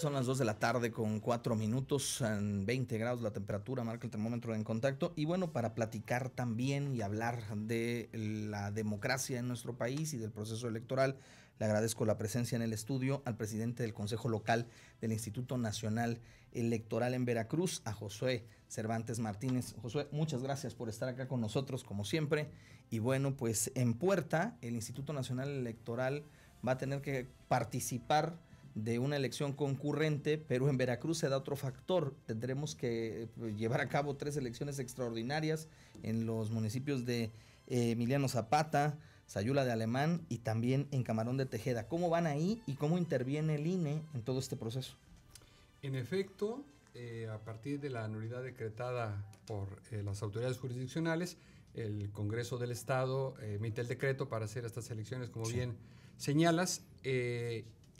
Son las 2 de la tarde con 4 minutos, 20 grados la temperatura, marca el termómetro en contacto. Y bueno, para platicar también y hablar de la democracia en nuestro país y del proceso electoral, le agradezco la presencia en el estudio al presidente del Consejo Local del Instituto Nacional Electoral en Veracruz, a Josué Cervantes Martínez. Josué, muchas gracias por estar acá con nosotros, como siempre. Y bueno, pues en puerta, el Instituto Nacional Electoral va a tener que participar de una elección concurrente, pero en Veracruz se da otro factor. Tendremos que eh, llevar a cabo tres elecciones extraordinarias en los municipios de eh, Emiliano Zapata, Sayula de Alemán y también en Camarón de Tejeda. ¿Cómo van ahí y cómo interviene el INE en todo este proceso? En efecto, eh, a partir de la nulidad decretada por las autoridades jurisdiccionales, el Congreso del Estado emite el decreto para hacer estas elecciones, como bien señalas,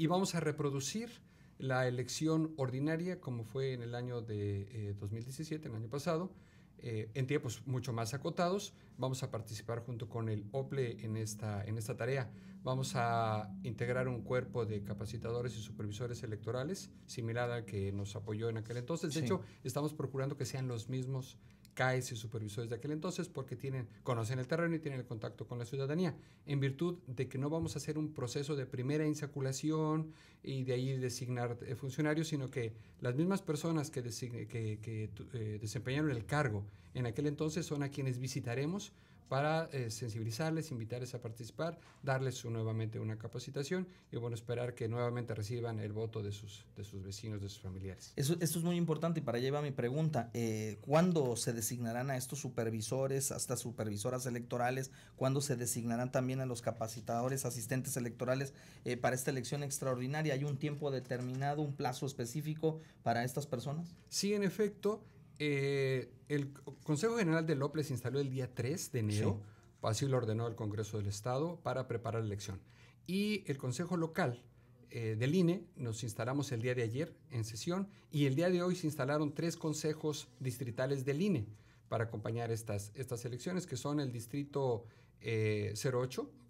y vamos a reproducir la elección ordinaria como fue en el año de 2017, eh, 2017, el año pasado, eh, en tiempos mucho más acotados. Vamos a participar junto con el OPLE en esta, en esta tarea. Vamos a integrar un cuerpo de capacitadores y supervisores electorales, similar al que nos apoyó en aquel entonces. De hecho, estamos procurando que sean los mismos CAES y supervisores de aquel entonces porque tienen, conocen el terreno y tienen el contacto con la ciudadanía, en virtud de que no vamos a hacer un proceso de primera insaculación y de ahí designar eh, funcionarios, sino que las mismas personas que, eh, desempeñaron el cargo en aquel entonces son a quienes visitaremos para eh, sensibilizarles, invitarles a participar, darles nuevamente una capacitación y bueno, esperar que nuevamente reciban el voto de sus, de sus vecinos, de sus familiares. Eso, esto es muy importante y para llevar mi pregunta, eh, ¿cuándo se designarán a estos supervisores, hasta supervisoras electorales? ¿Cuándo se designarán también a los capacitadores, asistentes electorales eh, para esta elección extraordinaria? ¿Hay un tiempo determinado, un plazo específico para estas personas? Sí, en efecto. Eh, el Consejo General de López se instaló el día 3 de enero, así lo ordenó el Congreso del Estado, para preparar la elección. Y el Consejo Local eh, del INE nos instalamos el día de ayer en sesión y el día de hoy se instalaron tres consejos distritales del INE para acompañar estas, estas elecciones, que son el Distrito 08, eh,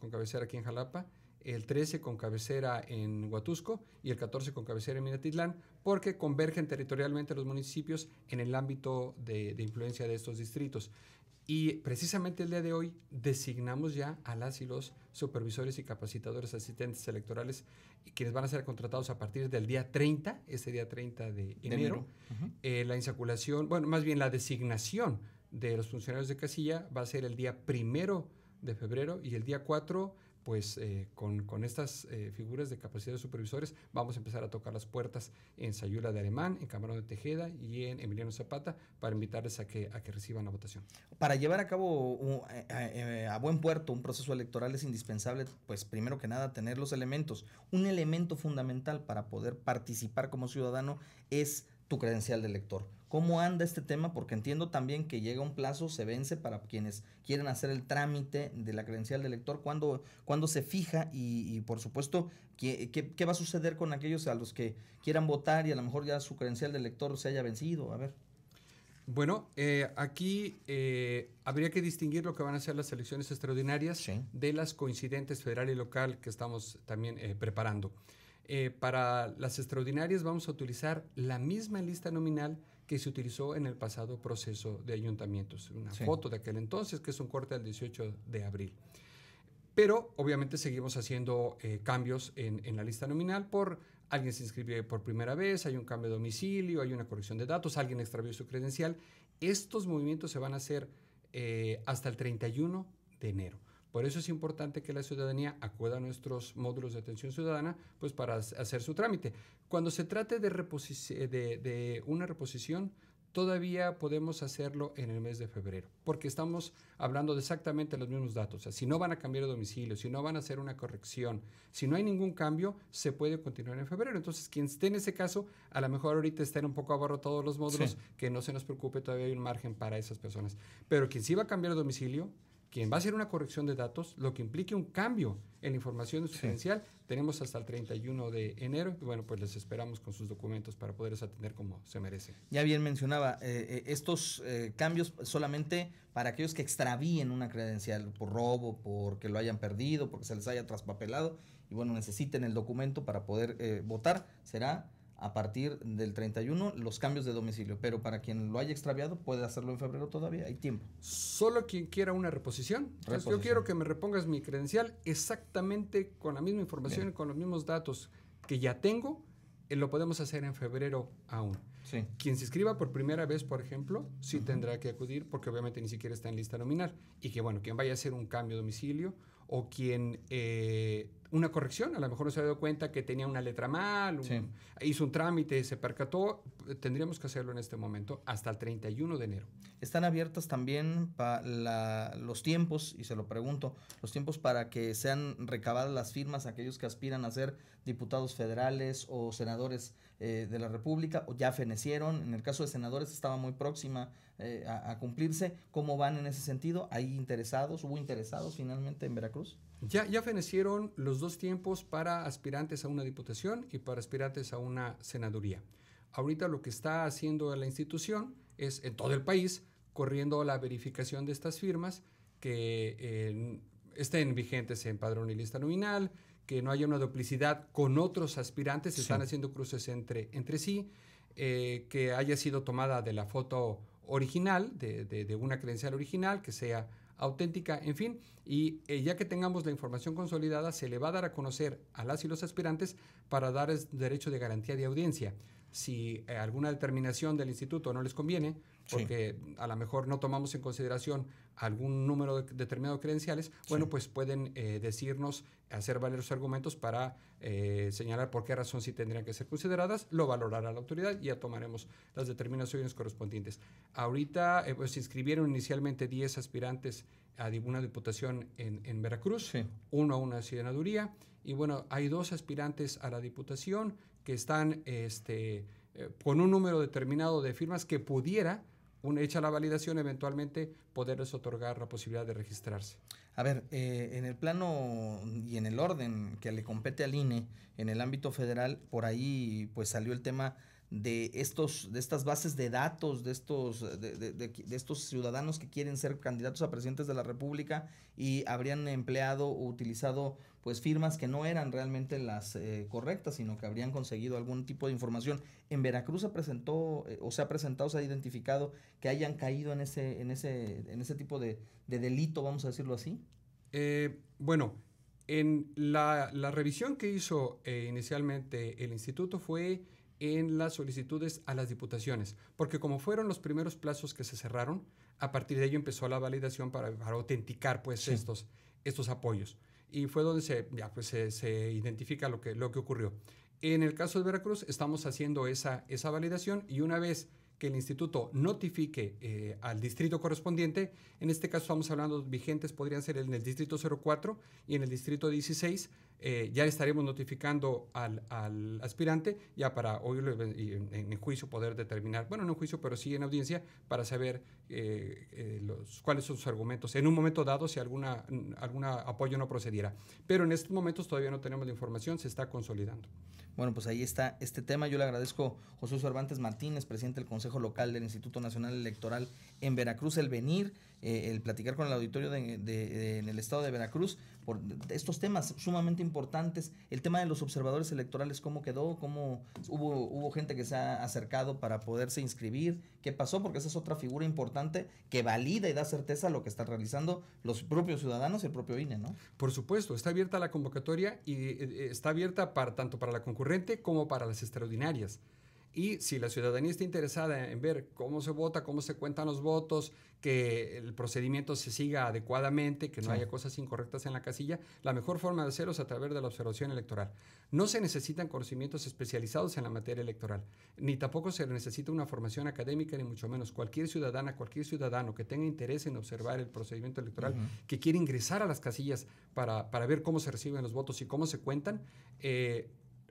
con cabecera aquí en Jalapa, el 13 con cabecera en Huatusco y el 14 con cabecera en Minatitlán, porque convergen territorialmente los municipios en el ámbito de, influencia de estos distritos. Y precisamente el día de hoy designamos ya a las y los supervisores y capacitadores asistentes electorales, quienes van a ser contratados a partir del día 30, este día 30 de enero, eh, la insaculación, bueno, más bien la designación de los funcionarios de casilla va a ser el día primero de febrero y el día 4 pues eh, con, estas eh, figuras de capacidad de supervisores vamos a empezar a tocar las puertas en Sayula de Alemán, en Camarón de Tejeda y en Emiliano Zapata para invitarles a que, a que reciban la votación. Para llevar a cabo eh, a buen puerto un proceso electoral es indispensable, pues primero que nada, tener los elementos. Un elemento fundamental para poder participar como ciudadano es tu credencial de elector. ¿Cómo anda este tema? Porque entiendo también que llega un plazo, se vence para quienes quieren hacer el trámite de la credencial de elector. cuándo, cuando se fija y, por supuesto, ¿qué, va a suceder con aquellos a los que quieran votar y a lo mejor ya su credencial de lector se haya vencido? A ver. Bueno, eh, aquí eh, habría que distinguir lo que van a ser las elecciones extraordinarias de las coincidentes federal y local que estamos también eh, preparando. Eh, para las extraordinarias vamos a utilizar la misma lista nominal que se utilizó en el pasado proceso de ayuntamientos. Una foto de aquel entonces, que es un corte del 18 de abril. Pero obviamente seguimos haciendo eh, cambios en, la lista nominal por alguien se inscribe por primera vez, hay un cambio de domicilio, hay una corrección de datos, alguien extravió su credencial. Estos movimientos se van a hacer eh, hasta el 31 de enero. Por eso es importante que la ciudadanía acuda a nuestros módulos de atención ciudadana pues para hacer su trámite. Cuando se trate eh, de, una reposición, todavía podemos hacerlo en el mes de febrero, porque estamos hablando de exactamente los mismos datos. O si no van a cambiar de domicilio, si no van a hacer una corrección, si no hay ningún cambio, se puede continuar en febrero. Entonces, quien esté en ese caso, a lo mejor ahorita estén un poco abarrotados los módulos, que no se nos preocupe, todavía hay un margen para esas personas. Pero quien sí va a cambiar de domicilio, quien va a hacer una corrección de datos, lo que implique un cambio en la información su credencial, Tenemos hasta el 31 de enero y bueno, pues les esperamos con sus documentos para poderles atender como se merece. Ya bien mencionaba, eh, eh, estos eh, cambios solamente para aquellos que extravíen una credencial por robo, porque lo hayan perdido, porque se les haya traspapelado y bueno, necesiten el documento para poder votar, será a partir del 31 los cambios de domicilio, pero para quien lo haya extraviado puede hacerlo en febrero todavía, hay tiempo. Solo quien quiera una reposición. yo quiero que me repongas mi credencial exactamente con la misma información y con los mismos datos que ya tengo, eh, lo podemos hacer en febrero aún. Sí. Quien se inscriba por primera vez, por ejemplo, sí tendrá que acudir porque obviamente ni siquiera está en lista nominal y que bueno, quien vaya a hacer un cambio de domicilio o quien eh, una corrección, a lo mejor no se ha dado cuenta que tenía una letra mal, hizo un trámite, se percató, tendríamos que hacerlo en este momento hasta el 31 de enero. Están abiertas también los tiempos, y se lo pregunto, los tiempos para que sean recabadas las firmas aquellos que aspiran a ser diputados federales o senadores eh, de la República, o ya fenecieron, en el caso de senadores estaba muy próxima eh, a, cumplirse. ¿Cómo van en ese sentido? ¿Hay interesados? ¿Hubo interesados finalmente en Veracruz? Ya, ya fenecieron los dos tiempos para aspirantes a una diputación y para aspirantes a una senaduría. Ahorita lo que está haciendo la institución es en todo el país corriendo la verificación de estas firmas que eh, estén vigentes en padrón y lista nominal, que no haya una duplicidad con otros aspirantes, se están haciendo cruces entre, entre sí, eh, que haya sido tomada de la foto original, de, de, una credencial original que sea auténtica, en fin, y eh, ya que tengamos la información consolidada, se le va a dar a conocer a las y los aspirantes para dar derecho de garantía de audiencia. Si eh, alguna determinación del instituto no les conviene, porque a lo mejor no tomamos en consideración algún número determinado de credenciales, bueno, pues pueden eh, decirnos, hacer valer argumentos para eh, señalar por qué razón sí tendrían que ser consideradas, lo valorará la autoridad y ya tomaremos las determinaciones correspondientes. Ahorita eh, pues, se inscribieron inicialmente 10 aspirantes a una diputación en, Veracruz, uno a una senaduría, y bueno, hay dos aspirantes a la diputación que están este, con un número determinado de firmas que pudiera una, hecha la validación, eventualmente poderles otorgar la posibilidad de registrarse. A ver, eh, en el plano y en el orden que le compete al INE en el ámbito federal, por ahí pues salió el tema de, estos, de estas bases de datos, de estos, de, estos ciudadanos que quieren ser candidatos a presidentes de la República y habrían empleado o utilizado pues firmas que no eran realmente las eh, correctas, sino que habrían conseguido algún tipo de información. En Veracruz se presentó eh, o se ha presentado, se ha identificado que hayan caído en ese, en ese, en ese tipo de, delito, vamos a decirlo así. Eh, bueno, en la, la, revisión que hizo inicialmente el instituto fue en las solicitudes a las diputaciones, porque como fueron los primeros plazos que se cerraron, a partir de ello empezó la validación para, autenticar pues estos, estos apoyos. Y fue donde pues, se, se, identifica lo que, lo que ocurrió. En el caso de Veracruz estamos haciendo esa, esa validación y una vez que el instituto notifique eh, al distrito correspondiente, en este caso estamos hablando de vigentes, podrían ser en el distrito 04 y en el distrito 16, eh, ya estaremos notificando al, aspirante ya para oírlo y en, juicio poder determinar, bueno, no en juicio, pero sí en audiencia, para saber eh, eh, los, cuáles son sus argumentos en un momento dado si alguna, algún apoyo no procediera. Pero en estos momentos todavía no tenemos la información, se está consolidando. Bueno, pues ahí está este tema. Yo le agradezco a José Cervantes Martínez, presidente del Consejo Local del Instituto Nacional Electoral en Veracruz, el venir eh, el platicar con el auditorio en el estado de Veracruz por estos temas sumamente importantes, el tema de los observadores electorales, cómo quedó, cómo hubo, gente que se ha acercado para poderse inscribir, qué pasó, porque esa es otra figura importante que valida y da certeza a lo que están realizando los propios ciudadanos y el propio INE, ¿no? Por supuesto, está abierta la convocatoria y eh, eh, está abierta para, tanto para la concurrente como para las extraordinarias. Y si la ciudadanía está interesada en ver cómo se vota, cómo se cuentan los votos, que el procedimiento se siga adecuadamente, que no haya cosas incorrectas en la casilla, la mejor forma de hacerlo es a través de la observación electoral. No se necesitan conocimientos especializados en la materia electoral, ni tampoco se necesita una formación académica, ni mucho menos. Cualquier ciudadana, cualquier ciudadano que tenga interés en observar el procedimiento electoral, que quiere ingresar a las casillas para, ver cómo se reciben los votos y cómo se cuentan, eh,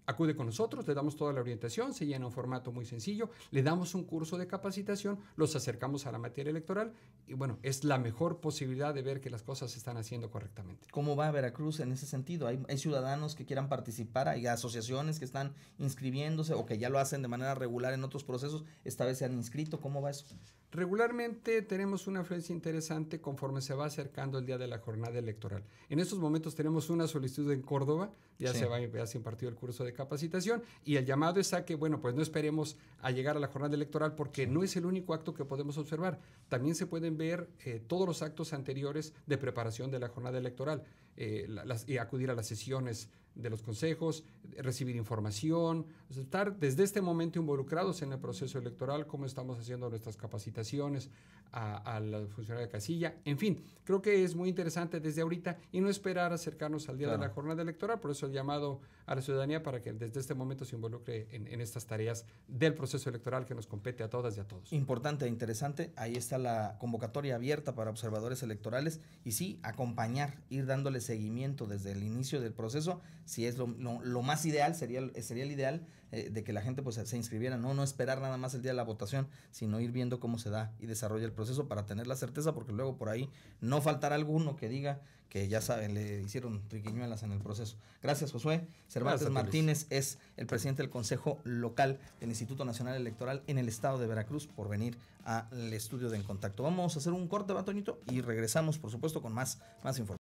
Acude con nosotros, le damos toda la orientación, se llena un formato muy sencillo, le damos un curso de capacitación, los acercamos a la materia electoral y bueno, es la mejor posibilidad de ver que las cosas se están haciendo correctamente. ¿Cómo va Veracruz en ese sentido? ¿Hay, ciudadanos que quieran participar, hay asociaciones que están inscribiéndose o que ya lo hacen de manera regular en otros procesos, esta vez se han inscrito, ¿cómo va eso? Regularmente tenemos una afluencia interesante conforme se va acercando el día de la jornada electoral. En estos momentos tenemos una solicitud en Córdoba, ya se va, ya se impartió el curso de capacitación y el llamado es a que, bueno, pues no esperemos a llegar a la jornada electoral porque no es el único acto que podemos observar. También se pueden ver eh, todos los actos anteriores de preparación de la jornada electoral eh, y acudir a las sesiones de los consejos, recibir información, estar desde este momento involucrados en el proceso electoral, cómo estamos haciendo nuestras capacitaciones a, la funcionaria de casilla, en fin, creo que es muy interesante desde ahorita y no esperar acercarnos al día de la jornada electoral, por eso el llamado a la ciudadanía para que desde este momento se involucre en, estas tareas del proceso electoral que nos compete a todas y a todos. Importante, e interesante, ahí está la convocatoria abierta para observadores electorales y sí, acompañar, ir dándole seguimiento desde el inicio del proceso si es lo, lo, más ideal, sería, eh, sería el ideal eh, de que la gente pues se inscribiera, ¿no? No esperar nada más el día de la votación, sino ir viendo cómo se da y desarrolla el proceso para tener la certeza, porque luego por ahí no faltará alguno que diga que ya saben, le hicieron triquiñuelas en el proceso. Gracias, Josué. Cervantes Martínez es el presidente del Consejo Local del Instituto Nacional Electoral en el estado de Veracruz por venir al estudio de En Contacto. Vamos a hacer un corte, Batoñito, y regresamos, por supuesto, con más, más información.